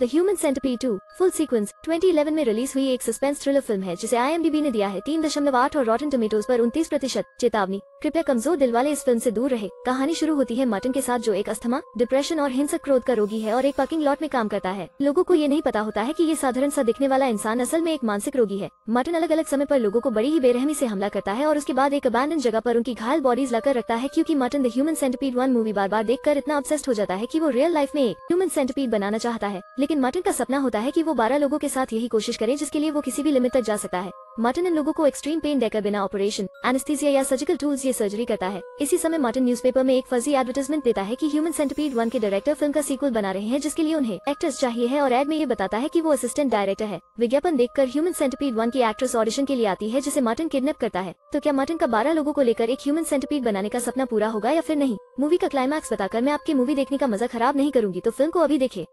the human centipede two full sequence 2011 में release हुई एक सस्पेंस थ्रिलर फिल्म है जिसे आई ने दिया है तीन दशमलव आठ और रॉटन टोमेटोज पर उनतीस प्रतिशत चेतावनी कृपया कमजोर दिल वाले इस फिल्म से दूर रहे कहानी शुरू होती है मटन के साथ जो एक अस्थमा डिप्रेशन और हिंसक क्रोध का रोगी है और एक पार्किंग लॉट में काम करता है लोगों को ये नहीं पता होता है की ये साधारण सा दिखने वाला इंसान असल में एक मानसिक रोगी है मटन अलग अलग समय आरोप लोगों को बड़ी ही बेरहमी ऐसी हमला करता है और उसके बाद एक अबैंडन जगह आरोप उनकी घायल बॉडीज लाकर रखता है क्यूँकी Martin the human centipede one movie बार बार देखकर इतना अपसेस्ट हो जाता है की वो रियल लाइफ में एक ह्यूमन सेंटपीड बनाना चाहता है लेकिन मार्टिन का सपना होता है कि वो बारह लोगों के साथ यही कोशिश करे जिसके लिए वो किसी भी लिमिट तक जा सकता है मार्टिन इन लोगों को एक्सट्रीम पेन देकर बिना ऑपरेशन एनेस्थीसिया या सर्जिकल टूल्स ये सर्जरी करता है इसी समय मार्टिन न्यूज़पेपर में एक फर्जी एडवर्टाइजमेंट देता है कि ह्यूमन सेंटिपीड वन के डायरेक्टर फिल्म का सीक्वल बना रहे हैं जिसके लिए उन्हें एक्ट्रेस चाहिए है और एड में ये बताता है की वो असिस्टेंट डायरेक्टर है विज्ञापन देखकर ह्यूमन सेंटीपीड वन की एक्ट्रेस ऑडिशन के लिए आती है जिसे मार्टिन किडनेप करता है तो क्या मार्टिन का बारह लोगों को लेकर एक ह्यूमन सेंटिपीड बनाने का सपना पूरा होगा या फिर नहीं मूवी का क्लाइमैक्स बताकर मैं आपकी मूवी देखने का मजा खराब नहीं करूंगी तो फिल्म को अभी देखे